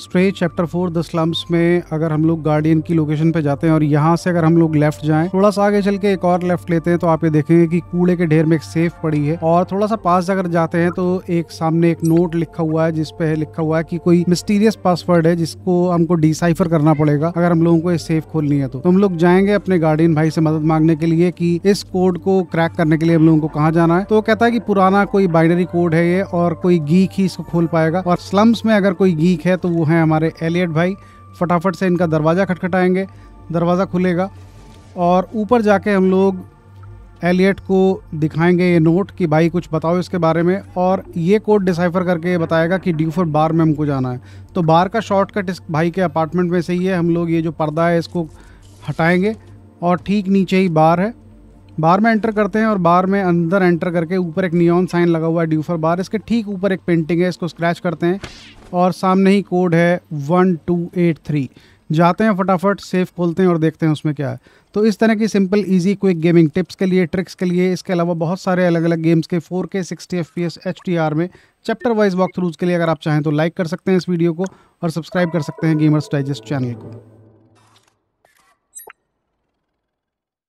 stray chapter four the slums में अगर हम लोग गार्डियन की लोकेशन पे जाते हैं और यहाँ से अगर हम लोग लेफ्ट जाएं थोड़ा सा आगे चल के एक और लेफ्ट लेते हैं तो आप ये देखेंगे कि कूड़े के ढेर में एक सेफ पड़ी है और थोड़ा सा पास अगर जाते हैं तो एक सामने एक नोट लिखा हुआ है जिसपे लिखा हुआ है कि कोई मिस्टीरियस पासवर्ड है जिसको हमको डिसाइफर करना पड़ेगा अगर हम लोगों को ये सेफ खोलनी है तो।, तो, हम लोग जाएंगे अपने गार्डियन भाई से मदद मांगने के लिए की इस कोड को क्रैक करने के लिए हम लोगों को कहाँ जाना है तो कहता है कि पुराना कोई बाइनरी कोड है ये और कोई गीक ही इसको खोल पाएगा और स्लम्स में अगर कोई गीक है तो वो हैं हमारे एलियट भाई फटाफट से इनका दरवाज़ा खटखटाएंगे दरवाज़ा खुलेगा और ऊपर जाके हम लोग एलियट को दिखाएंगे ये नोट कि भाई कुछ बताओ इसके बारे में और ये कोड डिसाइफर करके ये बताएगा कि ड्यू फॉर बार में हमको जाना है तो बार का शॉर्टकट इस भाई के अपार्टमेंट में से ही है हम लोग ये जो पर्दा है इसको हटाएंगे और ठीक नीचे ही बार है बार में एंटर करते हैं और बार में अंदर एंटर करके ऊपर एक नियॉन साइन लगा हुआ है ड्यूफर बार इसके ठीक ऊपर एक पेंटिंग है इसको स्क्रैच करते हैं और सामने ही कोड है वन टू एट थ्री जाते हैं फटाफट सेफ खोलते हैं और देखते हैं उसमें क्या है तो इस तरह की simple easy quick gaming tips के लिए ट्रिक्स के लिए इसके अलावा बहुत सारे अलग अलग गेम्स के 4K 60 FPS HDR में चैप्टर वाइज वॉक थ्रूज के लिए अगर आप चाहें तो लाइक कर सकते हैं इस वीडियो को और सब्सक्राइब कर सकते हैं गेमर्स डाइजेस्ट चैनल को